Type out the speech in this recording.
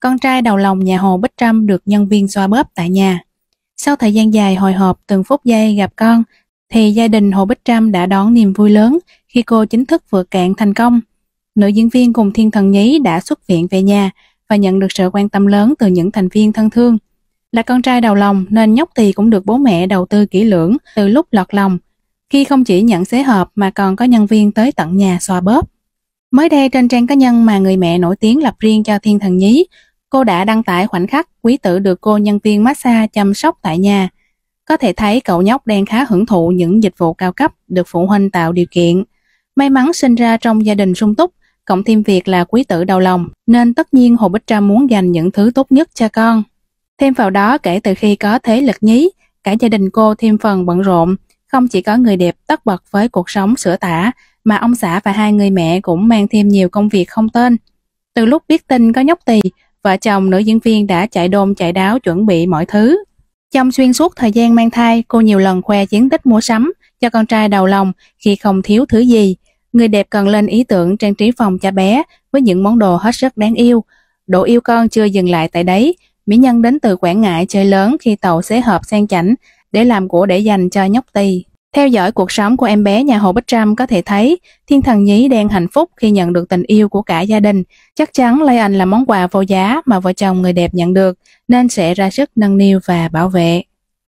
Con trai đầu lòng nhà Hồ Bích Trâm được nhân viên xoa bóp tại nhà. Sau thời gian dài hồi hộp từng phút giây gặp con, thì gia đình Hồ Bích Trâm đã đón niềm vui lớn khi cô chính thức vượt cạn thành công. Nữ diễn viên cùng thiên thần nhí đã xuất viện về nhà và nhận được sự quan tâm lớn từ những thành viên thân thương. Là con trai đầu lòng nên nhóc tỳ cũng được bố mẹ đầu tư kỹ lưỡng từ lúc lọt lòng, khi không chỉ nhận xế hộp mà còn có nhân viên tới tận nhà xoa bóp. Mới đây trên trang cá nhân mà người mẹ nổi tiếng lập riêng cho thiên thần nhí, Cô đã đăng tải khoảnh khắc quý tử được cô nhân viên massage chăm sóc tại nhà. Có thể thấy cậu nhóc đang khá hưởng thụ những dịch vụ cao cấp được phụ huynh tạo điều kiện. May mắn sinh ra trong gia đình sung túc, cộng thêm việc là quý tử đầu lòng, nên tất nhiên Hồ Bích Trâm muốn dành những thứ tốt nhất cho con. Thêm vào đó, kể từ khi có thế lực nhí, cả gia đình cô thêm phần bận rộn, không chỉ có người đẹp tất bật với cuộc sống sửa tả, mà ông xã và hai người mẹ cũng mang thêm nhiều công việc không tên. Từ lúc biết tin có nhóc tỳ, vợ chồng nữ diễn viên đã chạy đôn chạy đáo chuẩn bị mọi thứ. Trong xuyên suốt thời gian mang thai, cô nhiều lần khoe chiến tích mua sắm cho con trai đầu lòng khi không thiếu thứ gì. Người đẹp cần lên ý tưởng trang trí phòng cho bé với những món đồ hết sức đáng yêu. Độ yêu con chưa dừng lại tại đấy, mỹ nhân đến từ Quảng Ngãi chơi lớn khi tàu xế hợp sang chảnh để làm của để dành cho nhóc tì theo dõi cuộc sống của em bé nhà Hồ Bích Trâm có thể thấy thiên thần nhí đang hạnh phúc khi nhận được tình yêu của cả gia đình. Chắc chắn lay anh là món quà vô giá mà vợ chồng người đẹp nhận được nên sẽ ra sức nâng niu và bảo vệ.